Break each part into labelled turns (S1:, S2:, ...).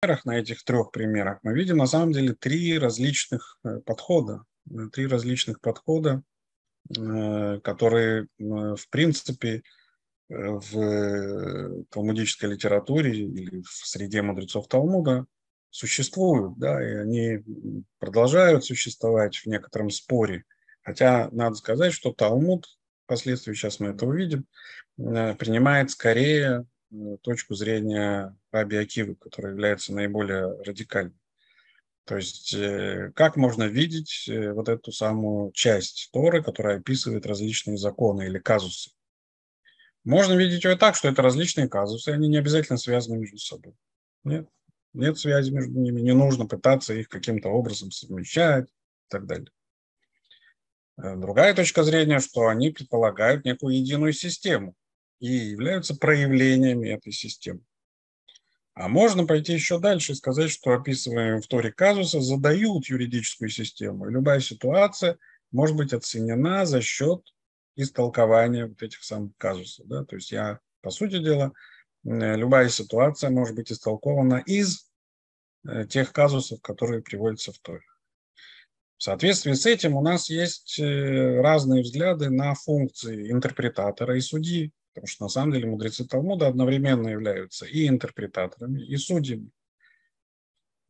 S1: примерах, на этих трех примерах, мы видим на самом деле три различных э, подхода. Э, три различных подхода, э, которые, в принципе, в талмудической литературе или в среде мудрецов Талмуда существуют, да, и они продолжают существовать в некотором споре. Хотя надо сказать, что Талмуд, впоследствии сейчас мы это увидим, принимает скорее точку зрения Раби Акивы, который является наиболее радикальным. То есть э, как можно видеть э, вот эту самую часть Торы, которая описывает различные законы или казусы? Можно видеть ее так, что это различные казусы, они не обязательно связаны между собой. Нет, нет связи между ними, не нужно пытаться их каким-то образом совмещать и так далее. Э, другая точка зрения, что они предполагают некую единую систему и являются проявлениями этой системы. А можно пойти еще дальше и сказать, что описываемые в Торе казусы задают юридическую систему. И любая ситуация может быть оценена за счет истолкования вот этих самых казусов. Да? То есть я, по сути дела, э, любая ситуация может быть истолкована из э, тех казусов, которые приводятся в Торе. В соответствии с этим у нас есть э, разные взгляды на функции интерпретатора и судьи. Потому что на самом деле мудрецы Талмуда одновременно являются и интерпретаторами, и судьями.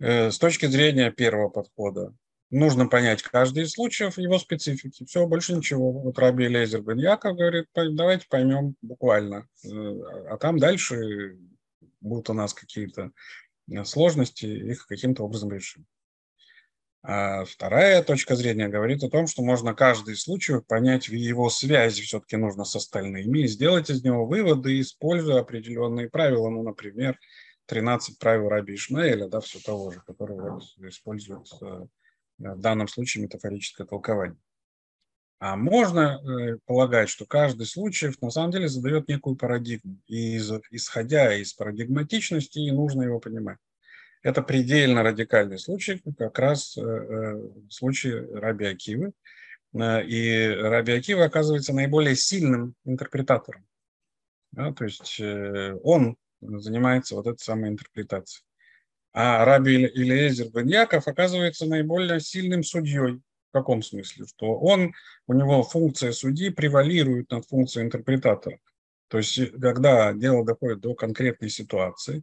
S1: Э, с точки зрения первого подхода, нужно понять каждый из случаев, его специфики. Все, больше ничего. Вот Раби Лезер Бен Яков говорит, давайте поймем буквально. Э, а там дальше будут у нас какие-то э, сложности, их каким-то образом решим. А вторая точка зрения говорит о том, что можно каждый случай понять в его связи все-таки нужно с остальными, и сделать из него выводы, используя определенные правила, ну, например, 13 правил Раби Ишмаэля, да, все того же, которое вот использует э, в данном случае метафорическое толкование. А можно э, полагать, что каждый случай на самом деле задает некую парадигму, и исходя из парадигматичности, нужно его понимать. Это предельно радикальный случай, как раз э, э, случай Раби Акивы. Э, и Раби Акива оказывается наиболее сильным интерпретатором. Да, то есть он занимается вот этой самой интерпретацией. А Раби Илиезер бен Яков оказывается наиболее сильным судьей. В каком смысле? Что он, у него функция судьи превалирует над функцией интерпретатора. То есть, когда дело доходит до конкретной ситуации,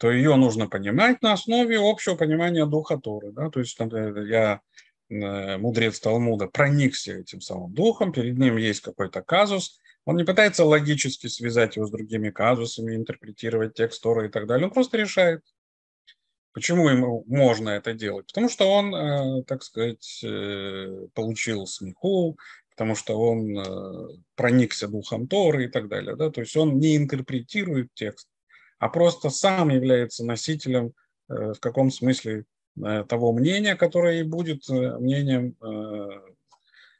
S1: то ее нужно понимать на основе общего понимания Духа Торы. Да? То есть там, э, я, э, мудрец Талмуда, проникся этим самым Духом, перед ним есть какой-то казус, он не пытается логически связать его с другими казусами, интерпретировать текст Торы и так далее, он просто решает. Почему ему можно это делать? Потому что он, э, так сказать, получил смеху, потому что он проникся духом Торы и так далее. Да? То есть он не интерпретирует текст, а просто сам является носителем э, в каком смысле э, того мнения, которое и будет э, мнением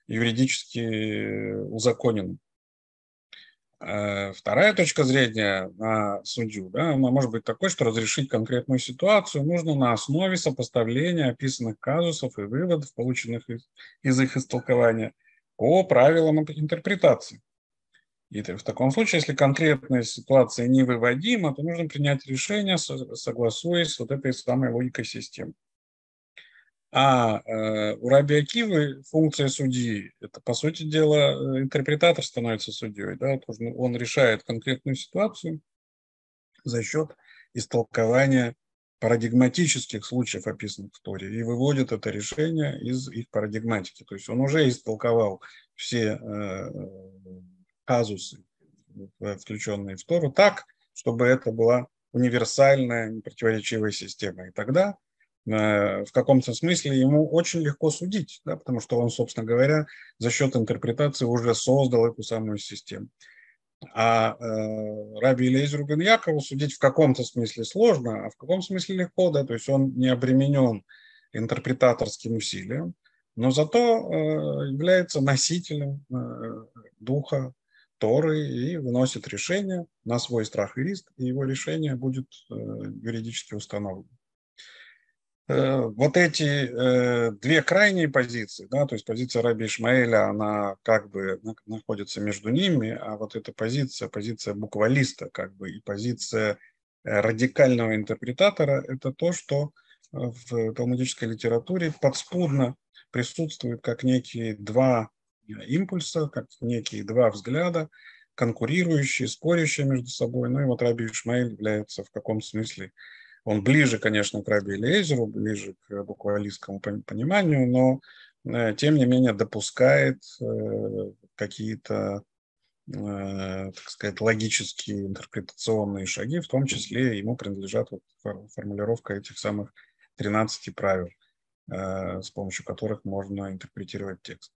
S1: юридически узаконенным. Вторая точка зрения на судью, да, она может быть такой, что разрешить конкретную ситуацию нужно на основе сопоставления описанных казусов и выводов, полученных из, из их истолкования, по правилам интерпретации. И в таком случае, если конкретная ситуация невыводима, то нужно принять решение, согласуясь с вот этой самой логикой системы. А э, у Раби Акивы функция судьи, это, по сути дела, э, интерпретатор становится судьей. Да? Он решает конкретную ситуацию за счет истолкования парадигматических случаев, описанных в Торе, и выводит это решение из их парадигматики. То есть он уже истолковал все э, казусы, э, включенные в Тору, так, чтобы это была универсальная, непротиворечивая система. И тогда э, в каком-то смысле ему очень легко судить, да, потому что он, собственно говоря, за счет интерпретации уже создал эту самую систему. А э, Раби Илейз Рубин судить в каком-то смысле сложно, а в каком смысле легко, да, то есть он не обременен интерпретаторским усилием, но зато э, является носителем э, духа Торы и выносит решение на свой страх и риск, и его решение будет э, юридически установлено. Э, вот эти э, две крайние позиции, да, то есть позиция Раби Ишмаэля, она как бы находится между ними, а вот эта позиция, позиция буквалиста, как бы, и позиция радикального интерпретатора, это то, что в талмудической литературе подспудно присутствует как некие два импульса, как некие два взгляда, конкурирующие, спорящие между собой. Ну и вот Раби Ишмаэль является в каком смысле, он ближе, конечно, к Раби Элейзеру, ближе к буквалистскому пониманию, но э, тем не менее допускает э, какие-то э, так сказать, логические интерпретационные шаги, в том числе ему принадлежат вот формулировка этих самых 13 правил, с помощью которых можно интерпретировать текст.